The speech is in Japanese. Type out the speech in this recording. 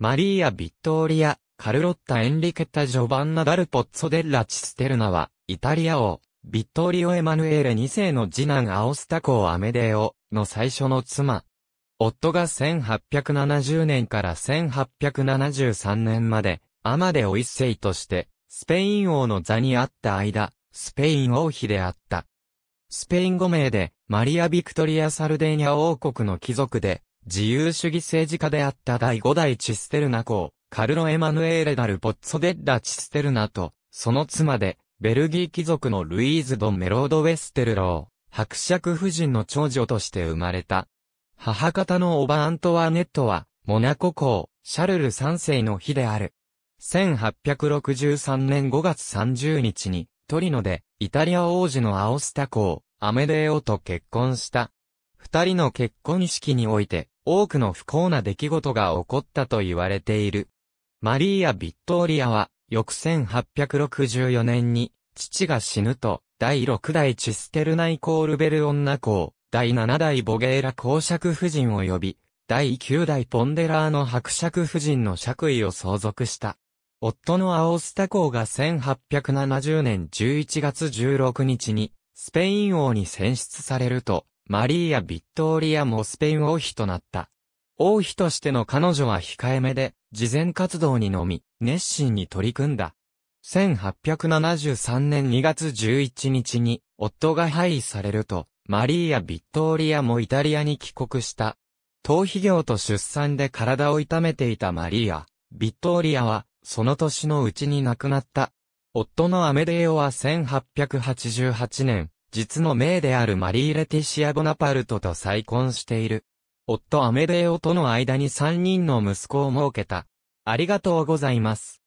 マリーア・ビットーリア、カルロッタ・エンリケッタ・ジョバンナ・ダルポッツォ・デッラ・チステルナは、イタリア王、ビットーリオ・エマヌエーレ2世の次男アオスタコアメデオの最初の妻。夫が1870年から1873年まで、アマデオ一世として、スペイン王の座にあった間、スペイン王妃であった。スペイン語名で、マリア・ビクトリア・サルデーニャ王国の貴族で、自由主義政治家であった第5代チステルナ公、カルロ・エマヌエーレ・ダル・ポッツォ・デッラ・チステルナと、その妻で、ベルギー貴族のルイーズ・ドメロード・ウェステルロー、伯爵夫人の長女として生まれた。母方のオバ・アントワーネットは、モナコ公、シャルル3世の日である。1863年5月30日に、トリノで、イタリア王子のアオスタ公、アメデーオと結婚した。二人の結婚式において、多くの不幸な出来事が起こったと言われている。マリーア・ビットーリアは、翌1864年に、父が死ぬと、第6代チステルナイコールベル女公、第7代ボゲーラ公爵夫人及び、第9代ポンデラーの伯爵夫人の爵位を相続した。夫のアオスタ公が1870年11月16日に、スペイン王に選出されると、マリーア・ビットーリアもスペイン王妃となった。王妃としての彼女は控えめで、事前活動にのみ、熱心に取り組んだ。1873年2月11日に、夫が廃位されると、マリーア・ビットーリアもイタリアに帰国した。逃避業と出産で体を痛めていたマリーア・ビットーリアは、その年のうちに亡くなった。夫のアメデーオは1888年、実の命であるマリー・レティシア・ボナパルトと再婚している。夫アメデオとの間に3人の息子を設けた。ありがとうございます。